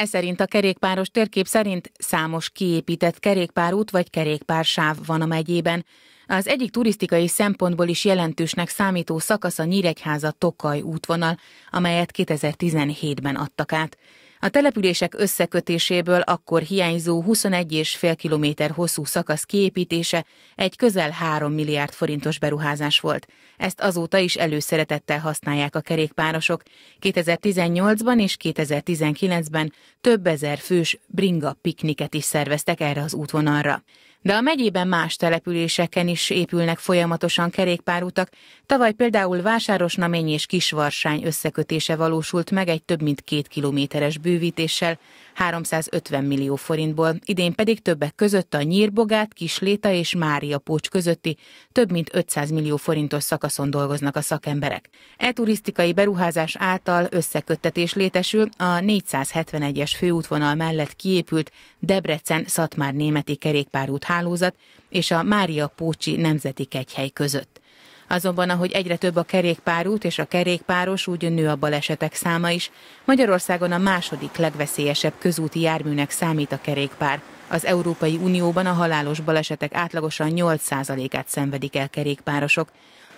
Ez szerint a kerékpáros térkép szerint számos kiépített kerékpárút vagy kerékpársáv van a megyében. Az egyik turisztikai szempontból is jelentősnek számító szakasz a Nyíregyháza-Tokaj útvonal, amelyet 2017-ben adtak át. A települések összekötéséből akkor hiányzó 21,5 km hosszú szakasz kiépítése egy közel 3 milliárd forintos beruházás volt. Ezt azóta is előszeretettel használják a kerékpárosok. 2018-ban és 2019-ben több ezer fős bringa pikniket is szerveztek erre az útvonalra. De a megyében más településeken is épülnek folyamatosan kerékpárutak, tavaly például Vásárosnamény és Kisvarsány összekötése valósult meg egy több mint két kilométeres bővítéssel, 350 millió forintból, idén pedig többek között a Nyírbogát, Kisléta és Mária Pócs közötti több mint 500 millió forintos szakaszon dolgoznak a szakemberek. E turisztikai beruházás által összeköttetés létesül a 471-es főútvonal mellett kiépült Debrecen-Szatmár-Németi kerékpárút hálózat és a Mária Pócsi Nemzeti Kegyhely között. Azonban, ahogy egyre több a kerékpárút és a kerékpáros, úgy nő a balesetek száma is. Magyarországon a második legveszélyesebb közúti járműnek számít a kerékpár. Az Európai Unióban a halálos balesetek átlagosan 8%-át szenvedik el kerékpárosok.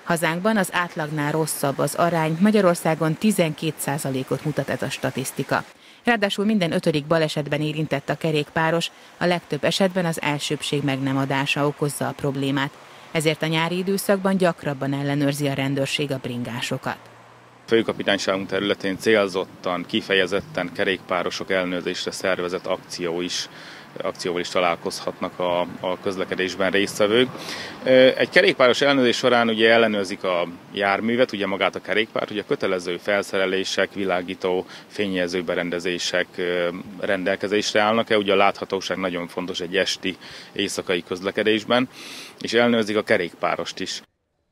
Hazánkban az átlagnál rosszabb az arány, Magyarországon 12%-ot mutat ez a statisztika. Ráadásul minden ötödik balesetben érintett a kerékpáros, a legtöbb esetben az elsőbség meg nem adása okozza a problémát. Ezért a nyári időszakban gyakrabban ellenőrzi a rendőrség a bringásokat. Főkapitányságunk területén célzottan, kifejezetten kerékpárosok ellenőrzésre szervezett akció is akcióval is találkozhatnak a, a közlekedésben résztvevők. Egy kerékpáros ellenőrzés során ugye ellenőrzik a járművet, ugye magát a kerékpárt, hogy a kötelező felszerelések, világító, fényjelző berendezések rendelkezésre állnak-e. Ugye a láthatóság nagyon fontos egy esti éjszakai közlekedésben, és ellenőrzik a kerékpárost is.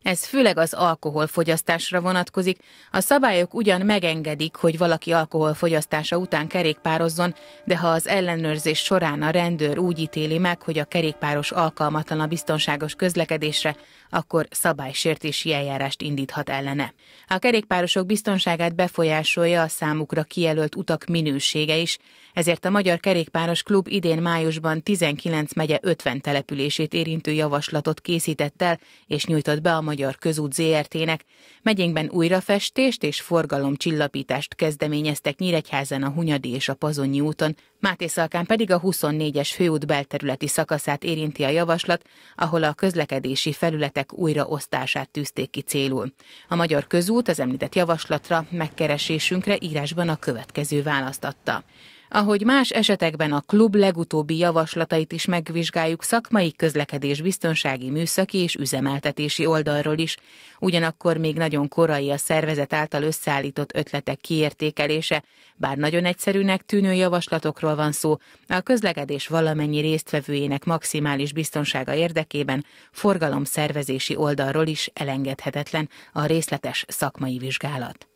Ez főleg az alkoholfogyasztásra vonatkozik, a szabályok ugyan megengedik, hogy valaki alkoholfogyasztása után kerékpározzon, de ha az ellenőrzés során a rendőr úgy ítéli meg, hogy a kerékpáros alkalmatlan a biztonságos közlekedésre, akkor szabálysértési eljárást indíthat ellene. A kerékpárosok biztonságát befolyásolja a számukra kijelölt utak minősége is, ezért a Magyar Kerékpáros Klub idén májusban 19 megye 50 települését érintő javaslatot készített el és nyújtott be a Magyar Közút ZRT-nek megyénkben újrafestést és forgalomcsillapítást kezdeményeztek Nyíregyházen a Hunyadi és a Pazonyi úton, Máté Szalkán pedig a 24-es főút belterületi szakaszát érinti a javaslat, ahol a közlekedési felületek újraosztását tűzték ki célul. A Magyar Közút az említett javaslatra megkeresésünkre írásban a következő választ adta. Ahogy más esetekben a klub legutóbbi javaslatait is megvizsgáljuk szakmai közlekedés biztonsági műszaki és üzemeltetési oldalról is, ugyanakkor még nagyon korai a szervezet által összeállított ötletek kiértékelése, bár nagyon egyszerűnek tűnő javaslatokról van szó, a közlekedés valamennyi résztvevőjének maximális biztonsága érdekében forgalomszervezési oldalról is elengedhetetlen a részletes szakmai vizsgálat.